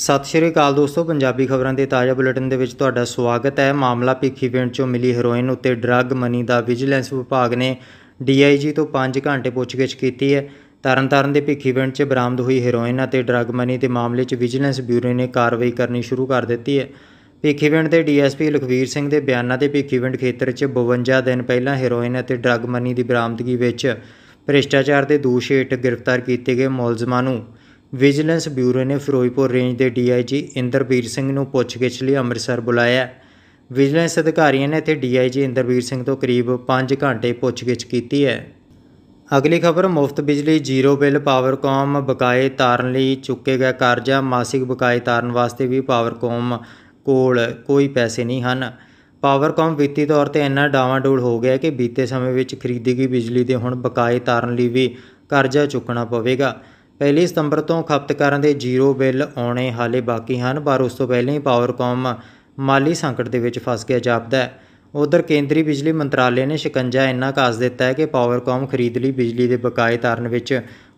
ਸਤਿ ਸ਼੍ਰੀ ਅਕਾਲ ਦੋਸਤੋ ਪੰਜਾਬੀ ਖਬਰਾਂ ਦੇ ਤਾਜ਼ਾ ਬੁਲੇਟਿਨ ਦੇ ਵਿੱਚ ਤੁਹਾਡਾ ਸਵਾਗਤ ਹੈ ਮਾਮਲਾ ਭਿੱਖੀ ਪਿੰਡ ਚੋਂ ਮਿਲੀ ਹੈਰੋਇਨ ਉੱਤੇ ਡਰੱਗ ਮਨੀ ਦਾ ਵਿਜੀਲੈਂਸ ਵਿਭਾਗ ਨੇ ਡੀਆਈਜੀ ਤੋਂ 5 ਘੰਟੇ ਪੁੱਛਗਿੱਛ ਕੀਤੀ ਹੈ ਤਰਨਤਾਰਨ ਦੇ ਭਿੱਖੀ ਪਿੰਡ 'ਚ ਬਰਾਮਦ ਹੋਈ ਹੈਰੋਇਨ ਅਤੇ ਡਰੱਗ ਮਨੀ ਦੇ ਮਾਮਲੇ 'ਚ ਵਿਜੀਲੈਂਸ ਬਿਊਰੋ ਨੇ ਕਾਰਵਾਈ ਕਰਨੀ ਸ਼ੁਰੂ ਕਰ ਦਿੱਤੀ ਹੈ ਪਿੰਡ ਦੇ ਡੀਐਸਪੀ ਲਖਵੀਰ ਸਿੰਘ ਦੇ ਬਿਆਨਾਂ ਤੇ ਪਿੰਡ ਖੇਤਰ 'ਚ 52 ਦਿਨ ਪਹਿਲਾਂ ਹੈਰੋਇਨ ਅਤੇ ਡਰੱਗ ਮਨੀ ਦੀ ਬਰਾਮਦਗੀ ਵਿੱਚ ਭ੍ਰਿਸ਼ਟਾਚਾਰ ਦੇ ਦੋਸ਼ ਹੇਠ ਗ੍ਰਿਫਤਾਰ ਕੀਤੇ ਗਏ ਮੁਲਜ਼ਮਾਂ ਨੂੰ ਵਿਜੀਲੈਂਸ ਬਿਊਰੋ ਨੇ ਫਿਰੋਜ਼ਪੁਰ ਰੇਂਜ ਦੇ ਡੀਆਈਜੀ ਇੰਦਰਵੀਰ ਸਿੰਘ ਨੂੰ ਪੁੱਛਗਿੱਛ ਲਈ ਅੰਮ੍ਰਿਤਸਰ ਬੁਲਾਇਆ ਵਿਜੀਲੈਂਸ ਅਧਿਕਾਰੀਆਂ ਨੇ ਇੱਥੇ ਡੀਆਈਜੀ ਇੰਦਰਵੀਰ ਸਿੰਘ ਤੋਂ ਕਰੀਬ 5 ਘੰਟੇ ਪੁੱਛਗਿੱਛ ਕੀਤੀ ਹੈ ਅਗਲੀ ਖਬਰ ਮੁਫਤ ਬਿਜਲੀ ਜ਼ੀਰੋ ਬਿੱਲ ਪਾਵਰਕਾਮ ਬਕਾਏ ਤਾਰਨ ਲਈ ਚੁੱਕੇ ਗਏ ਕਰਜ਼ਾ ਮਾਸਿਕ ਬਕਾਏ ਤਾਰਨ ਵਾਸਤੇ ਵੀ ਪਾਵਰਕਾਮ ਕੋਲ ਕੋਈ ਪੈਸੇ ਨਹੀਂ ਹਨ ਪਾਵਰਕਾਮ ਵਿੱਤੀ ਤੌਰ ਤੇ ਇੰਨਾ ਡਾਵਾਂਡੋਲ ਹੋ ਗਿਆ ਕਿ ਬੀਤੇ ਸਮੇਂ ਵਿੱਚ ਖਰੀਦੀ ਗਈ ਬਿਜਲੀ ਦੇ ਹੁਣ ਬਕਾਏ ਤਾਰਨ ਲਈ ਵੀ ਕਰਜ਼ਾ ਚੁੱਕਣਾ ਪਵੇਗਾ ਪਹਿਲੀ ਸਤੰਬਰ ਤੋਂ ਖਪਤਕਾਰਾਂ ਦੇ ਜ਼ੀਰੋ ਬਿੱਲ ਆਉਣੇ ਹਾਲੇ ਬਾਕੀ ਹਨ ਪਰ ਉਸ ਤੋਂ ਪਹਿਲਾਂ ਹੀ ਪਾਵਰਕਾਮ ਮਾਲੀ ਸੰਕਟ ਦੇ ਵਿੱਚ ਫਸ ਗਿਆ ਜਾਪਦਾ ਹੈ ਉਧਰ ਕੇਂਦਰੀ ਬਿਜਲੀ ਮੰਤਰਾਲੇ ਨੇ ਸ਼ਿਕੰਜਾ ਇੰਨਾ ਕਾਸ ਦਿੱਤਾ ਹੈ ਕਿ ਪਾਵਰਕਾਮ ਖਰੀਦ ਲਈ ਬਿਜਲੀ ਦੇ ਬਕਾਏ ਤਾਰਨ ਵਿੱਚ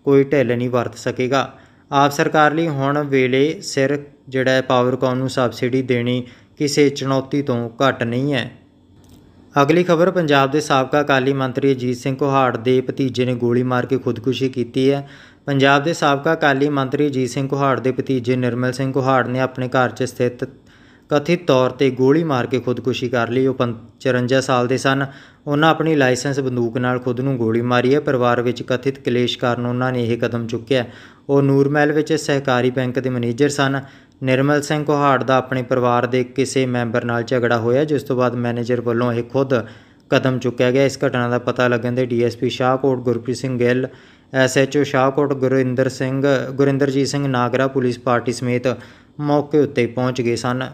ਕੋਈ ਢਿੱਲ ਨਹੀਂ ਵਰਤ ਸਕੇਗਾ ਆਪ ਸਰਕਾਰ ਲਈ ਹੁਣ ਵੇਲੇ ਸਿਰ ਜਿਹੜਾ ਪਾਵਰਕਾਮ ਨੂੰ ਸਬਸਿਡੀ ਦੇਣੀ ਕਿਸੇ ਚੁਣੌਤੀ ਤੋਂ ਘੱਟ ਨਹੀਂ ਹੈ ਅਗਲੀ ਖਬਰ ਪੰਜਾਬ ਦੇ ਸਾਬਕਾ ਕਾਲੀ ਮੰਤਰੀ ਅਜੀਤ ਸਿੰਘ ਕੋਹਾੜ ਦੇ ਭਤੀਜੇ ਨੇ ਗੋਲੀ ਮਾਰ ਕੇ ਖੁਦਕੁਸ਼ੀ ਕੀਤੀ ਹੈ ਪੰਜਾਬ ਦੇ ਸਾਬਕਾ ਕਾਲੀ ਮੰਤਰੀ ਜੀ ਸਿੰਘ ਕੁਹਾੜ ਦੇ ਭਤੀਜੇ ਨਿਰਮਲ ਸਿੰਘ ਕੁਹਾੜ ਨੇ ਆਪਣੇ ਘਰ 'ਚ ਸਥਿਤ ਕਥਿਤ ਤੌਰ ਤੇ ਗੋਲੀ ਮਾਰ ਕੇ ਖੁਦਕੁਸ਼ੀ ਕਰ ਲਈ ਉਹ 54 ਸਾਲ ਦੇ ਸਨ ਉਹਨਾਂ ਆਪਣੀ ਲਾਇਸੈਂਸ ਬੰਦੂਕ ਨਾਲ ਖੁਦ ਨੂੰ ਗੋਲੀ ਮਾਰੀ ਹੈ ਪਰਿਵਾਰ ਵਿੱਚ ਕਥਿਤ ਕਲੇਸ਼ ਕਾਰਨ ਉਹਨਾਂ ਨੇ ਇਹ ਕਦਮ ਚੁੱਕਿਆ ਉਹ ਨੂਰਮਹਿਲ ਵਿੱਚ ਸਹਿਕਾਰੀ ਬੈਂਕ ਦੇ ਮੈਨੇਜਰ ਸਨ ਨਿਰਮਲ ਸਿੰਘ ਕੁਹਾੜ ਦਾ ਆਪਣੇ ਪਰਿਵਾਰ ਦੇ ਕਿਸੇ ਮੈਂਬਰ ਨਾਲ ਝਗੜਾ ਹੋਇਆ ਜਿਸ ਤੋਂ ਬਾਅਦ ਮੈਨੇਜਰ ਵੱਲੋਂ ਇਹ ਖੁਦ ਕਦਮ ਚੁੱਕਿਆ ਗਿਆ ਇਸ ਘਟਨਾ ਦਾ ਪਤਾ ਲੱਗਣ ਦੇ DSP Shahkot Gurpreet Singh Gill SHO Shahkot Gurinder Singh Gurinderjit Singh Nagra police party ਸਮੇਤ ਮੌਕੇ ਉੱਤੇ ਪਹੁੰਚ ਗਏ ਸਨ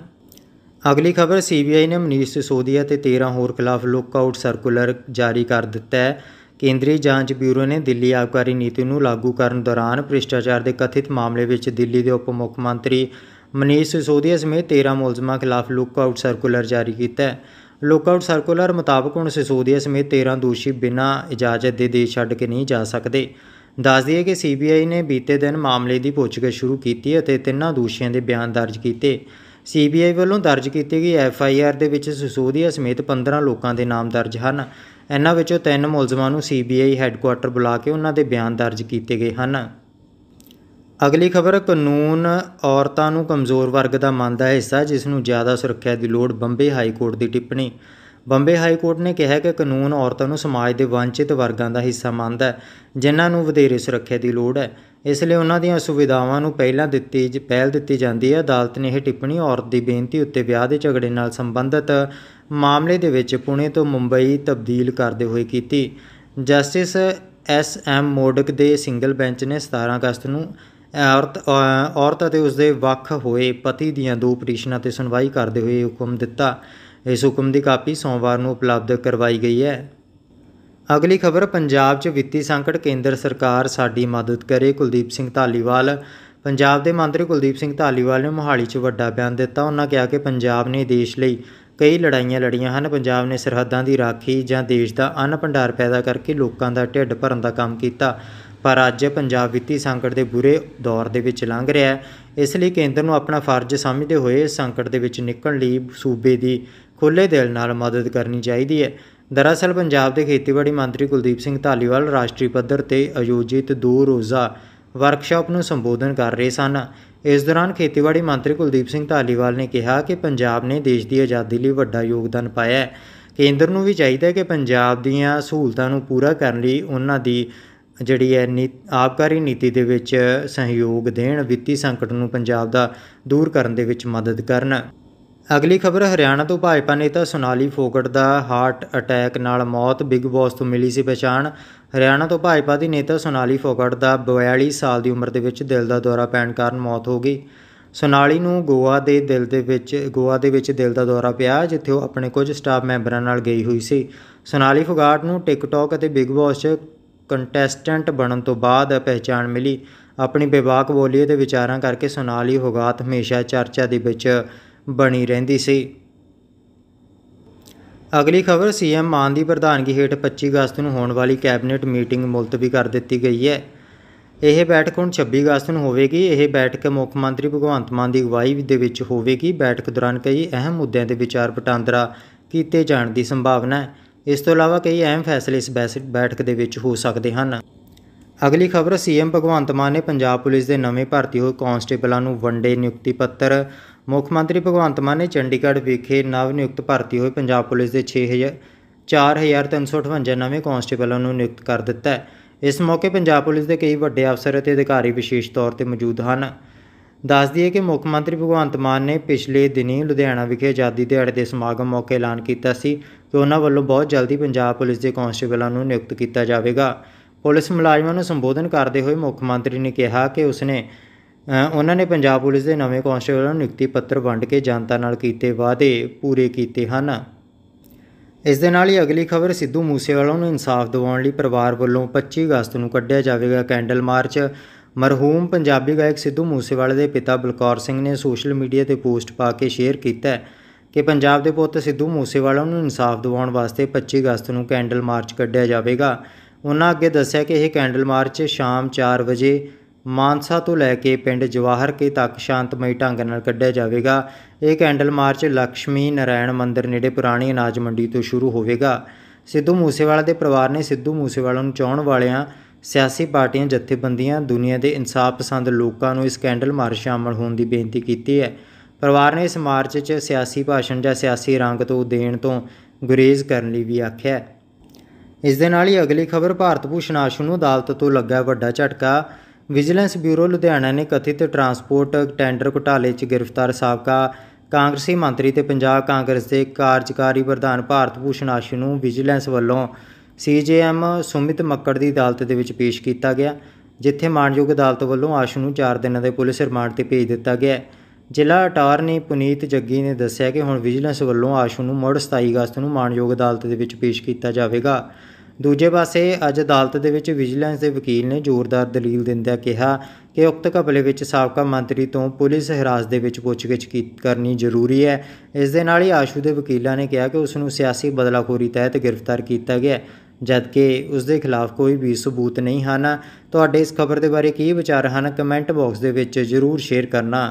ਅਗਲੀ ਖਬਰ ਸੀਬੀਆਈ ਨੇ ਮਨੀਸ਼ ਸਿਸੋਦੀਆ ਤੇ 13 ਹੋਰ ਖਿਲਾਫ ਲੁੱਕਆਊਟ ਸਰਕੂਲਰ ਜਾਰੀ ਕਰ ਦਿੱਤਾ ਹੈ ਕੇਂਦਰੀ ਜਾਂਚ ਬਿਊਰੋ ਨੇ ਦਿੱਲੀ ਆਬਕਾਰੀ ਨੀਤੀ ਨੂੰ ਲਾਗੂ ਕਰਨ ਦੌਰਾਨ ਭ੍ਰਿਸ਼ਟਾਚਾਰ ਦੇ ਕਥਿਤ ਮਾਮਲੇ ਵਿੱਚ ਦਿੱਲੀ ਦੇ ਉਪ ਮੁੱਖ ਮੰਤਰੀ ਮਨੀਸ਼ ਸਿਸੋਦੀਆ ਸਮੇਤ 13 ਮੁਲਜ਼ਮਾਂ ਖਿਲਾਫ ਲੁੱਕਆਊਟ ਸਰਕੂਲਰ ਜਾਰੀ ਕੀਤਾ ਹੈ ਲੁੱਕਆਊਟ ਸਰਕੂਲਰ ਮੁਤਾਬਕ ਹੁਣ ਸਿਸੋਦੀਆ ਸਮੇਤ 13 ਦੋਸ਼ੀ ਬਿਨਾਂ ਇਜਾਜ਼ਤ ਦੇ ਦੇਸ਼ ਛੱਡ ਕੇ ਨਹੀਂ ਜਾ ਸਕਦੇ ਦੱਸ ਦਈਏ ਕਿ ਸੀਬੀਆਈ ਨੇ ਬੀਤੇ ਦਿਨ ਮਾਮਲੇ ਦੀ ਪੁੱਛਗਿੱਛ ਸ਼ੁਰੂ ਕੀਤੀ ਅਤੇ ਤਿੰਨਾਂ ਦੋਸ਼ੀਆਂ ਦੇ ਬਿਆਨ ਦਰਜ ਕੀਤੇ ਸੀਬੀਆਈ ਵੱਲੋਂ ਦਰਜ ਕੀਤੀ ਗਈ ਐਫ ਆਈ ਆਰ ਦੇ ਵਿੱਚ ਸਿਸੋਦੀਆ ਸਮੇਤ 15 ਲੋਕਾਂ ਦੇ ਨਾਮ ਦਰਜ ਹਨ ਇਹਨਾਂ ਵਿੱਚੋਂ ਤਿੰਨ ਮੁਲਜ਼ਮਾਂ ਨੂੰ ਸੀਬੀਆਈ ਹੈੱਡਕੁਆਰਟਰ ਬੁਲਾ ਕੇ ਉਹਨਾਂ ਦੇ ਬਿਆਨ ਦਰਜ ਕੀਤੇ ਗਏ ਹਨ ਅਗਲੀ ਖਬਰ ਕਾਨੂੰਨ ਔਰਤਾਂ ਨੂੰ ਕਮਜ਼ੋਰ ਵਰਗ ਦਾ ਮੰਨਦਾ ਹਿੱਸਾ ਜਿਸ ਨੂੰ ਜ਼ਿਆਦਾ ਸੁਰੱਖਿਆ ਦੀ ਲੋੜ ਬੰਬੇ ਹਾਈ ਕੋਰਟ ਦੀ ਟਿੱਪਣੀ ਬੰਬੇ ਹਾਈ ਕੋਰਟ ਨੇ ਕਿਹਾ ਕਿ ਕਾਨੂੰਨ ਔਰਤਾਂ ਨੂੰ ਸਮਾਜ ਦੇ ਵਾਂਛਿਤ ਵਰਗਾਂ ਦਾ ਹਿੱਸਾ ਮੰਨਦਾ ਹੈ ਜਿਨ੍ਹਾਂ ਨੂੰ ਵਧੇਰੇ ਸੁਰੱਖਿਆ ਦੀ ਲੋੜ ਹੈ ਇਸ ਲਈ ਉਹਨਾਂ ਦੀਆਂ ਸੁਵਿਧਾਵਾਂ ਨੂੰ ਪਹਿਲਾਂ ਦਿੱਤੀ ਪਹਿਲ ਦਿੱਤੀ ਜਾਂਦੀ ਹੈ ਅਦਾਲਤ ਨੇ ਇਹ ਟਿੱਪਣੀ ਔਰਤ ਦੀ ਬੇਨਤੀ ਉੱਤੇ ਵਿਆਹ ਦੇ ਝਗੜੇ ਨਾਲ ਸੰਬੰਧਿਤ ਮਾਮਲੇ ਦੇ ਵਿੱਚ ਪੁਣੇ ਤੋਂ ਮੁੰਬਈ ਤਬਦੀਲ ਕਰਦੇ ਹੋਏ ਕੀਤੀ ਜਸਟਿਸ ਐਸ ਐਮ ਮੋਡਕ ਦੇ ਸਿੰਗਲ ਬੈਂਚ ਨੇ 17 ਅਗਸਤ ਨੂੰ ਔਰਤ ਔਰਤ ਅਤੇ ਉਸਦੇ ਵੱਖ ਹੋਏ ਪਤੀ ਦੀਆਂ ਦੋ ਪਟੀਸ਼ਨਾਂ ਤੇ ਸੁਣਵਾਈ ਕਰਦੇ ਹੋਏ ਹੁਕਮ ਦਿੱਤਾ ਇਸ ਹੁਕਮ ਦੀ ਕਾਪੀ ਸੋਮਵਾਰ ਨੂੰ ਉਪਲਬਧ ਕਰਵਾਈ ਗਈ ਹੈ ਅਗਲੀ ਖਬਰ ਪੰਜਾਬ 'ਚ ਵਿੱਤੀ ਸੰਕਟ ਕੇਂਦਰ ਸਰਕਾਰ ਸਾਡੀ ਮਦਦ ਕਰੇ ਕੁਲਦੀਪ ਸਿੰਘ ਧਾਲੀਵਾਲ ਪੰਜਾਬ ਦੇ ਮੰਤਰੀ ਕੁਲਦੀਪ ਸਿੰਘ ਧਾਲੀਵਾਲ ਨੇ ਮੋਹਾਲੀ 'ਚ ਵੱਡਾ ਬਿਆਨ ਦਿੱਤਾ ਉਹਨਾਂ ਕਿਹਾ ਕਿ ਪੰਜਾਬ ਨੇ ਦੇਸ਼ ਲਈ ਕਈ ਲੜਾਈਆਂ ਲੜੀਆਂ ਹਨ ਪੰਜਾਬ ਨੇ ਸਰਹੱਦਾਂ ਦੀ ਰਾਖੀ ਜਾਂ ਦੇਸ਼ ਦਾ ਅੰਨ ਭੰਡਾਰ ਪੈਦਾ ਕਰਕੇ ਲੋਕਾਂ ਦਾ ਢਿੱਡ ਭਰਨ ਦਾ ਕੰਮ ਕੀਤਾ ਪਰ ਅੱਜ ਪੰਜਾਬ ਵਿੱਤੀ ਸੰਕਟ ਦੇ ਬੁਰੇ ਦੌਰ ਦੇ ਵਿੱਚ ਲੰਘ ਰਿਹਾ ਹੈ ਇਸ ਲਈ ਕੇਂਦਰ ਨੂੰ ਆਪਣਾ ਫਰਜ਼ ਸਮਝਦੇ ਹੋਏ ਸੰਕਟ ਦੇ ਵਿੱਚ ਨਿਕਲਣ ਲਈ ਸੂਬੇ ਦੀ ਖੁੱਲੇ ਦਿਲ ਨਾਲ ਮਦਦ ਕਰਨੀ ਚਾਹੀਦੀ ਹੈ ਦਰਅਸਲ ਪੰਜਾਬ ਦੇ ਖੇਤੀਬਾੜੀ ਮੰਤਰੀ ਕੁਲਦੀਪ ਸਿੰਘ ਧਾਲੀਵਾਲ ਰਾਸ਼ਟਰੀ ਪੱਧਰ ਤੇ ਆਯੋਜਿਤ 2 ਰੋਜ਼ਾ ਵਰਕਸ਼ਾਪ ਨੂੰ ਸੰਬੋਧਨ ਕਰ ਰਹੇ ਸਨ ਇਸ ਦੌਰਾਨ ਖੇਤੀਬਾੜੀ ਮੰਤਰੀ ਕੁਲਦੀਪ ਸਿੰਘ ਧਾਲੀਵਾਲ ਨੇ ਕਿਹਾ ਕਿ ਪੰਜਾਬ ਨੇ ਦੇਸ਼ ਦੀ ਆਜ਼ਾਦੀ ਲਈ ਵੱਡਾ ਯੋਗਦਾਨ ਪਾਇਆ ਹੈ ਕੇਂਦਰ ਨੂੰ ਵੀ ਚਾਹੀਦਾ ਹੈ ਕਿ ਪੰਜਾਬ ਦੀਆਂ ਸਹੂਲਤਾਂ ਨੂੰ ਪੂਰਾ ਕਰਨ ਲਈ ਉਹਨਾਂ ਦੀ ਜਿਹੜੀ ਹੈ ਆਪਕਾਰੀ ਨੀਤੀ ਦੇ ਵਿੱਚ ਸਹਿਯੋਗ ਦੇਣ ਵਿੱਤੀ ਸੰਕਟ ਨੂੰ ਪੰਜਾਬ ਦਾ ਦੂਰ ਕਰਨ ਦੇ ਵਿੱਚ ਮਦਦ ਕਰਨ ਅਗਲੀ ਖਬਰ ਹਰਿਆਣਾ ਤੋਂ ਭਾਜਪਾ ਨੇਤਾ ਸੋਨਾਲੀ ਫੋਗਟ ਦਾ ਹਾਰਟ ਅਟੈਕ ਨਾਲ ਮੌਤ ਬਿਗ ਬੌਸ ਤੋਂ ਮਿਲੀ ਸੀ ਪਛਾਣ ਹਰਿਆਣਾ ਤੋਂ ਭਾਜਪਾ ਦੀ ਨੇਤਾ ਸੋਨਾਲੀ ਫੋਗਟ ਦਾ 42 ਸਾਲ ਦੀ ਉਮਰ ਦੇ ਵਿੱਚ ਦਿਲ ਦਾ ਦੌਰਾ ਪੈਣ ਕਾਰਨ ਮੌਤ ਹੋ ਗਈ ਸੋਨਾਲੀ ਨੂੰ ਗੋਆ ਦੇ ਦਿਲ ਦੇ ਵਿੱਚ ਗੋਆ ਦੇ ਵਿੱਚ ਦਿਲ ਦਾ ਦੌਰਾ ਪਿਆ ਜਿੱਥੇ ਉਹ ਆਪਣੇ ਕੁਝ ਸਟਾਫ ਮੈਂਬਰਾਂ ਨਾਲ ਗਈ ਹੋਈ ਸੀ ਸੋਨਾਲੀ ਫੋਗਟ ਨੂੰ ਟਿਕਟੌਕ ਅਤੇ ਬਿਗ ਬੌਸ 'ਚ ਕੰਟੈਸਟੈਂਟ ਬਣਨ ਤੋਂ ਬਾਅਦ ਪਹਿਚਾਣ ਮਿਲੀ ਆਪਣੀ ਬੇਵਾਕ ਬੋਲੀ ਅਤੇ ਵਿਚਾਰਾਂ ਕਰਕੇ ਸੋਨਾਲੀ ਹੋਗਾਤ ਹਮੇਸ਼ਾ ਚਰਚਾ ਦੇ ਵਿੱਚ ਬਣੀ ਰਹਿੰਦੀ ਸੀ ਅਗਲੀ ਖਬਰ ਸੀਐਮ ਮਾਨ ਦੀ ਪ੍ਰਧਾਨਗੀ ਹੇਠ 25 ਅਗਸਤ ਨੂੰ ਹੋਣ ਵਾਲੀ ਕੈਬਨਿਟ ਮੀਟਿੰਗ ਮੁਲਤਵੀ ਕਰ ਦਿੱਤੀ ਗਈ ਹੈ ਇਹ ਬੈਠਕ ਹੁਣ 26 ਅਗਸਤ ਨੂੰ ਹੋਵੇਗੀ ਇਹ ਬੈਠਕ ਮੁੱਖ ਮੰਤਰੀ ਭਗਵੰਤ ਮਾਨ ਦੀ ਅਗਵਾਈ ਦੇ ਵਿੱਚ ਹੋਵੇਗੀ ਬੈਠਕ ਦੌਰਾਨ ਕਈ ਅਹਿਮ ਮੁੱਦਿਆਂ ਦੇ ਵਿਚਾਰ ਵਟਾਂਦਰਾ ਕੀਤੇ ਜਾਣ ਦੀ ਸੰਭਾਵਨਾ ਹੈ ਇਸ ਤੋਂ ਇਲਾਵਾ ਕਈ ਅਹਿਮ ਫੈਸਲੇ ਇਸ ਬੈਠਕ ਦੇ ਵਿੱਚ ਹੋ ਸਕਦੇ ਹਨ ਅਗਲੀ ਖਬਰ ਸੀਐਮ ਭਗਵੰਤ ਮਾਨ ਨੇ ਪੰਜਾਬ ਪੁਲਿਸ ਦੇ ਨਵੇਂ ਭਰਤੀ ਹੋਏ ਕਾਂਸਟੇਬਲਾਂ ਨੂੰ ਵੰਡੇ ਨਿਯੁਕਤੀ ਪੱਤਰ ਮੁੱਖ ਮੰਤਰੀ ਭਗਵੰਤ ਮਾਨ ਨੇ ਚੰਡੀਗੜ੍ਹ ਵਿਖੇ ਨਵ ਨਿਯੁਕਤ ਭਰਤੀ ਹੋਏ ਪੰਜਾਬ ਪੁਲਿਸ ਦੇ 6000 4358 ਨਵੇਂ ਕਾਂਸਟੇਬਲਾਂ ਨੂੰ ਨਿਯੁਕਤ ਕਰ ਦਿੱਤਾ ਹੈ ਇਸ ਮੌਕੇ ਪੰਜਾਬ ਪੁਲਿਸ ਦੇ ਕਈ ਵੱਡੇ ਅਫਸਰ ਅਤੇ ਅਧਿਕਾਰੀ ਵਿਸ਼ੇਸ਼ ਤੌਰ ਤੇ ਮੌਜੂਦ ਹਨ ਦੱਸ ਦਈਏ ਕਿ ਮੁੱਖ ਮੰਤਰੀ ਭਗਵੰਤ ਮਾਨ ਨੇ ਪਿਛਲੇ ਦਿਨੀ ਲੁਧਿਆਣਾ ਵਿਖੇ ਆਜ਼ਾਦੀ ਦਿਹਾੜੇ ਦੇ ਸਮਾਗਮ ਮੌਕੇ ਐਲਾਨ ਕੀਤਾ ਸੀ ਕਿ ਉਹਨਾਂ ਵੱਲੋਂ ਬਹੁਤ ਜਲਦੀ ਪੰਜਾਬ ਪੁਲਿਸ ਦੇ ਕਾਂਸਟੇਬਲਾਂ ਨੂੰ ਨਿਯੁਕਤ ਕੀਤਾ ਜਾਵੇਗਾ ਪੁਲਿਸ ਮੁਲਾਜ਼ਮਾਂ ਨੂੰ ਸੰਬੋਧਨ ਕਰਦੇ ਹੋਏ ਮੁੱਖ ਮੰਤਰੀ ਨੇ ਕਿਹਾ ਕਿ ਉਸਨੇ ਉਹਨਾਂ ਨੇ ਪੰਜਾਬ ਪੁਲਿਸ ਦੇ ਨਵੇਂ ਕਾਂਸਟੇਬਲ ਨੂੰ ਨਿਯੁਕਤੀ ਪੱਤਰ ਵੰਡ ਕੇ ਜਨਤਾ ਨਾਲ ਕੀਤੇ ਵਾਅਦੇ ਪੂਰੇ ਕੀਤੇ ਹਨ ਇਸ ਦੇ ਨਾਲ ਹੀ ਅਗਲੀ ਖਬਰ ਸਿੱਧੂ ਮੂਸੇਵਾਲਾ ਨੂੰ ਇਨਸਾਫ ਦਿਵਾਉਣ ਲਈ ਪਰਿਵਾਰ ਵੱਲੋਂ 25 ਅਗਸਤ ਨੂੰ ਕੱਢਿਆ ਜਾਵੇਗਾ ਕੈਂਡਲ ਮਾਰਚ ਮਰਹੂਮ ਪੰਜਾਬੀ ਗਾਇਕ ਸਿੱਧੂ ਮੂਸੇਵਾਲੇ ਦੇ ਪਿਤਾ ਬਲਕੌਰ ਸਿੰਘ ਨੇ ਸੋਸ਼ਲ ਮੀਡੀਆ ਤੇ ਪੋਸਟ ਪਾ ਕੇ ਸ਼ੇਅਰ ਕੀਤਾ ਕਿ ਪੰਜਾਬ ਦੇ ਪੁੱਤ ਸਿੱਧੂ ਮੂਸੇਵਾਲਾ ਨੂੰ ਇਨਸਾਫ ਦਿਵਾਉਣ ਵਾਸਤੇ 25 ਅਗਸਤ ਨੂੰ ਕੈਂਡਲ ਮਾਰਚ ਕੱਢਿਆ ਜਾਵੇਗਾ ਉਹਨਾਂ ਅੱਗੇ ਦੱਸਿਆ ਕਿ ਇਹ ਕੈਂਡਲ ਮਾਰਚ ਸ਼ਾਮ 4 ਵਜੇ ਮਾਨਸਾ ਤੋਂ ਲੈ ਕੇ ਪਿੰਡ ਜਵਾਹਰ ਕੇ ਤੱਕ ਸ਼ਾਂਤਮਈ ਢੰਗ ਨਾਲ ਕੱਢਿਆ ਜਾਵੇਗਾ ਇਹ ਕੈਂਡਲ ਮਾਰਚ ਲక్ష్ਮੀ ਨਾਰਾਇਣ ਮੰਦਿਰ ਨੇੜੇ ਪੁਰਾਣੀ ਅਨਾਜ ਮੰਡੀ ਤੋਂ ਸ਼ੁਰੂ ਹੋਵੇਗਾ ਸਿੱਧੂ ਮੂਸੇਵਾਲਾ ਦੇ ਪਰਿਵਾਰ ਨੇ ਸਿੱਧੂ ਮੂਸੇਵਾਲਾ ਨੂੰ ਚਾਹਣ ਵਾਲਿਆਂ ਸਿਆਸੀ ਪਾਰਟੀਆਂ ਜਥੇਬੰਦੀਆਂ ਦੁਨੀਆ ਦੇ ਇਨਸਾਫ ਪਸੰਦ ਲੋਕਾਂ ਨੂੰ ਇਸ ਕੈਂਡਲ ਮਾਰਚ ਸ਼ਾਮਲ ਹੋਣ ਦੀ ਬੇਨਤੀ ਕੀਤੀ ਹੈ ਪਰਿਵਾਰ ਨੇ ਇਸ ਮਾਰਚ 'ਚ ਸਿਆਸੀ ਭਾਸ਼ਣ ਜਾਂ ਸਿਆਸੀ ਰੰਗ ਤੋਂ ਦੇਣ ਤੋਂ ਗੁਰੇਜ਼ ਕਰਨ ਲਈ ਵੀ ਆਖਿਆ ਹੈ ਇਸ ਦੇ ਨਾਲ ਹੀ ਅਗਲੀ ਖਬਰ ਭਾਰਤ ਭੂਸ਼ਣ ਆਸ਼ੂ ਨੂੰ ਅਦਾਲਤ ਤੋਂ ਲੱਗਾ ਵੱਡਾ ਝਟਕਾ ਵਿਜੀਲੈਂਸ ਬਿਊਰੋ ਲੁਧਿਆਣਾ ਨੇ ਕਥਿਤ ਟਰਾਂਸਪੋਰਟ ਟੈਂਡਰ ਘੁਟਾਲੇ 'ਚ ਗ੍ਰਿਫਤਾਰ ਸਾਬਕਾ ਕਾਂਗਰਸੀ ਮੰਤਰੀ ਤੇ ਪੰਜਾਬ ਕਾਂਗਰਸ ਦੇ ਕਾਰਜਕਾਰੀ ਪ੍ਰਧਾਨ ਭਾਰਤ ਭੂਸ਼ਣ ਆਸ਼ੂ ਨੂੰ ਵਿਜੀਲੈਂਸ ਵੱਲੋਂ ਸੀਜੀਐਮ ਸੁਮਿਤ ਮੱਕੜ ਦੀ ਅਦਾਲਤ ਦੇ ਵਿੱਚ ਪੇਸ਼ ਕੀਤਾ ਗਿਆ ਜਿੱਥੇ ਮਾਨਯੋਗ ਅਦਾਲਤ ਵੱਲੋਂ ਆਸ਼ੂ ਨੂੰ 4 ਦਿਨਾਂ ਦੇ ਪੁਲਿਸ ਰਿਮਾਂਡ ਤੇ ਭੇਜ ਦਿੱਤਾ ਗਿਆ ਹੈ ਜ਼ਿਲ੍ਹਾ ਅਟਾਰਨੀ ਪੁਨੀਤ ਜੱਗੀ ਨੇ ਦੱਸਿਆ ਕਿ ਹੁਣ ਵਿਜੀਲੈਂਸ ਵੱਲੋਂ ਆਸ਼ੂ ਨੂੰ ਮੁੜ 27 ਅਗਸਤ ਨੂੰ ਮਾਨਯੋਗ ਅਦਾਲਤ ਦੇ ਵਿੱਚ ਪੇਸ਼ ਕੀਤਾ ਜਾਵੇਗਾ ਦੂਜੇ ਪਾਸੇ ਅੱਜ ਅਦਾਲਤ ਦੇ ਵਿੱਚ ਵਿਜੀਲੈਂਸ ਦੇ ਵਕੀਲ ਨੇ ਜ਼ੋਰਦਾਰ ਦਲੀਲ ਦਿੰਦਿਆਂ ਕਿਹਾ ਕਿ ਉਕਤ ਘਪਲੇ ਵਿੱਚ ਸਾਬਕਾ ਮੰਤਰੀ ਤੋਂ ਪੁਲਿਸ ਹਿਰਾਸਤ ਦੇ ਵਿੱਚ ਪੁੱਛਗਿੱਛ ਕਰਨੀ ਜ਼ਰੂਰੀ ਹੈ ਇਸ ਦੇ ਨਾਲ ਹੀ ਆਸ਼ੂ ਦੇ ਵਕੀਲਾਂ ਨੇ ਕਿਹਾ ਕਿ ਉਸ ਨੂੰ ਸਿਆਸੀ ਬਦਲਾਖੋਰੀ ਤਹਿਤ ਗ੍ਰਿਫਤਾਰ ਕੀਤਾ ਗਿਆ ਜਦਕਿ ਉਸ ਦੇ ਖਿਲਾਫ ਕੋਈ ਵੀ ਸਬੂਤ ਨਹੀਂ ਹਨ ਤੁਹਾਡੇ ਇਸ ਖਬਰ ਦੇ ਬਾਰੇ ਕੀ ਵਿਚਾਰ ਹਨ ਕਮੈਂਟ ਬਾਕਸ ਦੇ ਵਿੱਚ ਜ਼ਰੂਰ ਸ਼ੇਅਰ ਕਰਨਾ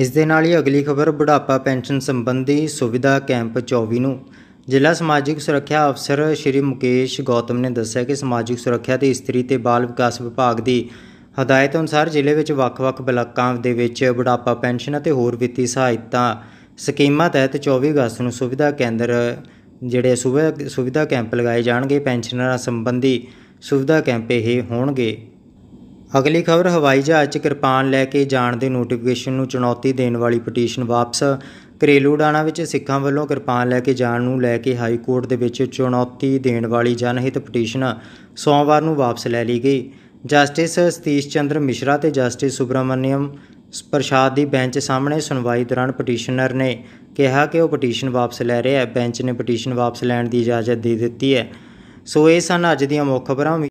ਇਸ ਦੇ ਨਾਲ ਹੀ ਅਗਲੀ ਖਬਰ ਬੁਢਾਪਾ ਪੈਨਸ਼ਨ ਸੰਬੰਧੀ ਸੁਵਿਧਾ ਕੈਂਪ 24 ਨੂੰ ਜ਼ਿਲ੍ਹਾ ਸਮਾਜਿਕ ਸੁਰੱਖਿਆ ਅਫਸਰ ਸ਼੍ਰੀ ਮੁਕੇਸ਼ ਗੌਤਮ ਨੇ ਦੱਸਿਆ ਕਿ ਸਮਾਜਿਕ ਸੁਰੱਖਿਆ ਤੇ ਇਸਤਰੀ ਤੇ ਬਾਲ ਵਿਕਾਸ ਵਿਭਾਗ ਦੀ ਹਦਾਇਤ ਅਨੁਸਾਰ ਜ਼ਿਲ੍ਹੇ ਵਿੱਚ ਵੱਖ-ਵੱਖ ਬਲਾਕਾਂ ਦੇ ਵਿੱਚ ਬੁਢਾਪਾ ਪੈਨਸ਼ਨ ਅਤੇ ਹੋਰ ਵਿੱਤੀ ਸਹਾਇਤਾ ਸਕੀਮਾਂ ਤਹਿਤ 24 ਅਗਸਤ ਨੂੰ ਸੁਵਿਧਾ ਕੇਂਦਰ ਜਿਹੜੇ ਸੁਵਿਧਾ ਕੈਂਪ ਲਗਾਏ ਜਾਣਗੇ ਪੈਨਸ਼ਨਰਾਂ ਸੰਬੰਧੀ ਸੁਵਿਧਾ ਕੈਂਪ ਇਹ ਹੋਣਗੇ ਅਗਲੀ ਖਬਰ ਹਵਾਈ ਜਹਾਜ਼ 'ਚ ਕਿਰਪਾਨ ਲੈ ਕੇ ਜਾਣ ਦੇ ਨੋਟੀਫਿਕੇਸ਼ਨ ਨੂੰ ਚੁਣੌਤੀ ਦੇਣ ਵਾਲੀ ਪਟੀਸ਼ਨ ਵਾਪਸ ਘਰੇਲੂ ਡਾਣਾ ਵਿੱਚ ਸਿੱਖਾਂ ਵੱਲੋਂ ਕਿਰਪਾਨ ਲੈ ਕੇ ਜਾਣ ਨੂੰ ਲੈ ਕੇ ਹਾਈ ਕੋਰਟ ਦੇ ਵਿੱਚ ਚੁਣੌਤੀ ਦੇਣ ਵਾਲੀ ਜਨਹਿਤ ਪਟੀਸ਼ਨ ਸੋਮਵਾਰ ਨੂੰ ਵਾਪਸ ਲੈ ਲਈ ਗਈ ਜਸਟਿਸ ਸਤੀਸ਼ ਚੰਦਰ ਮਿਸ਼ਰਾ ਤੇ ਜਸਟਿਸ ਸੁਬਰਾਮਨੀਅਮ ਪ੍ਰਸ਼ਾਦ ਦੀ ਬੈਂਚ ਸਾਹਮਣੇ ਸੁਣਵਾਈ ਦੌਰਾਨ ਪਟੀਸ਼ਨਰ ਨੇ ਕਿਹਾ ਕਿ ਉਹ ਪਟੀਸ਼ਨ ਵਾਪਸ ਲੈ ਰਿਹਾ ਹੈ ਬੈਂਚ ਨੇ ਪਟੀਸ਼ਨ ਵਾਪਸ ਲੈਣ ਦੀ ਇਜਾਜ਼ਤ ਦੇ ਦਿੱਤੀ ਹੈ ਸੋ ਇਹ ਸਨ ਅੱਜ ਦੀਆਂ ਮੁੱਖ ਖਬਰਾਂ